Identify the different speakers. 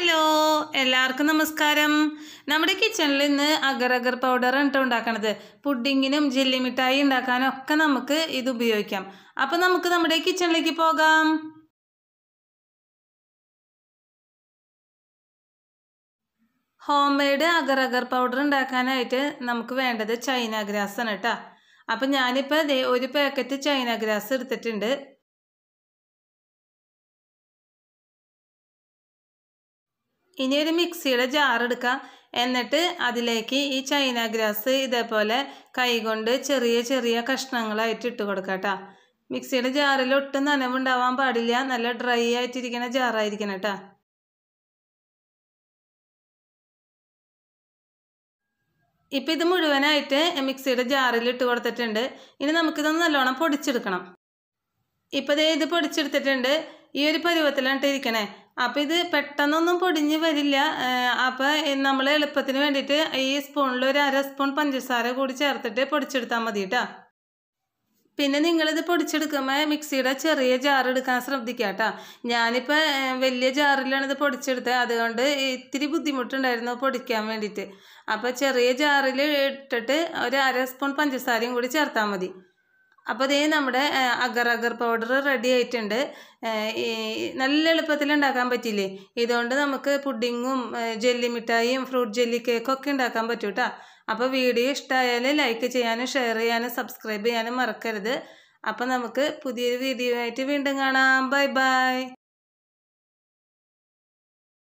Speaker 1: hello എല്ലാവർക്കും നമസ്കാരം നമ്മുടെ കിച്ചണിൽ ഇന്ന് അഗർ അഗർ പൗഡറാണ് കേട്ടോ ഉണ്ടാക്കണത് പുഡിങ്ങിനും ജെല്ലി മിഠായി ഉണ്ടാക്കാനും ഒക്കെ നമുക്ക് ഇത് ഉപയോഗിക്കാം അപ്പോൾ നമുക്ക് നമ്മുടെ കിച്ചണിലേക്ക് പോകാം homemade agar agar powder ഉണ്ടാക്കാനായിട്ട് നമുക്ക് വേണ്ടത് ചൈന ആണ് കേട്ടോ അപ്പം ഞാനിപ്പോൾ ഒരു പാക്കറ്റ് ചൈന ഗ്രാസ് എടുത്തിട്ടുണ്ട് ഇനി ഒരു മിക്സിയുടെ ജാർ എടുക്കാം എന്നിട്ട് അതിലേക്ക് ഈ ചൈന ഗ്രാസ് ഇതേപോലെ കൈകൊണ്ട് ചെറിയ ചെറിയ കഷ്ണങ്ങളായിട്ട് ഇട്ട് കൊടുക്കാം കേട്ടോ മിക്സിയുടെ ജാറിൽ ഒട്ടും നനവുണ്ടാവാൻ പാടില്ല നല്ല ഡ്രൈ ആയിട്ടിരിക്കുന്ന ജാറായിരിക്കണം കേട്ടോ ഇപ്പം ഇത് മുഴുവനായിട്ട് മിക്സിയുടെ ജാറിൽ ഇട്ട് കൊടുത്തിട്ടുണ്ട് ഇനി നമുക്കിതൊന്ന് നല്ലോണം പൊടിച്ചെടുക്കണം ഇപ്പം ഇത് പൊടിച്ചെടുത്തിട്ടുണ്ട് ഈ ഒരു പരുവത്തിലാണ് ഇട്ടിരിക്കണേ അപ്പോൾ ഇത് പെട്ടെന്നൊന്നും പൊടിഞ്ഞ് വരില്ല അപ്പോൾ നമ്മൾ എളുപ്പത്തിന് വേണ്ടിയിട്ട് ഈ സ്പൂണിൽ ഒരു അര സ്പൂൺ പഞ്ചസാര കൂടി ചേർത്തിട്ട് പൊടിച്ചെടുത്താൽ മതി കേട്ടോ പിന്നെ നിങ്ങളിത് പൊടിച്ചെടുക്കുമ്പോൾ മിക്സിയുടെ ചെറിയ ജാർ എടുക്കാൻ ശ്രദ്ധിക്കുക കേട്ടോ ഞാനിപ്പോൾ വലിയ ജാറിലാണ് ഇത് പൊടിച്ചെടുത്തത് അതുകൊണ്ട് ഇത്തിരി ബുദ്ധിമുട്ടുണ്ടായിരുന്നു പൊടിക്കാൻ വേണ്ടിയിട്ട് അപ്പോൾ ചെറിയ ജാറിൽ ഇട്ടിട്ട് ഒരു അര സ്പൂൺ പഞ്ചസാരയും കൂടി ചേർത്താൽ മതി അപ്പോൾ ഇതേ നമ്മുടെ അഗർ അഗർ പൗഡർ റെഡി ആയിട്ടുണ്ട് നല്ല എളുപ്പത്തിൽ ഉണ്ടാക്കാൻ പറ്റില്ലേ ഇതുകൊണ്ട് നമുക്ക് പുഡിങ്ങും ജെല്ലി മിഠായിയും ഫ്രൂട്ട് ജെല്ലി കേക്കും ഒക്കെ ഉണ്ടാക്കാൻ പറ്റും കേട്ടോ അപ്പോൾ വീഡിയോ ഇഷ്ടമായാൽ ലൈക്ക് ചെയ്യാനും ഷെയർ ചെയ്യാനും സബ്സ്ക്രൈബ് ചെയ്യാനും മറക്കരുത് അപ്പോൾ നമുക്ക് പുതിയൊരു വീഡിയോ ആയിട്ട് വീണ്ടും കാണാം ബൈ ബൈ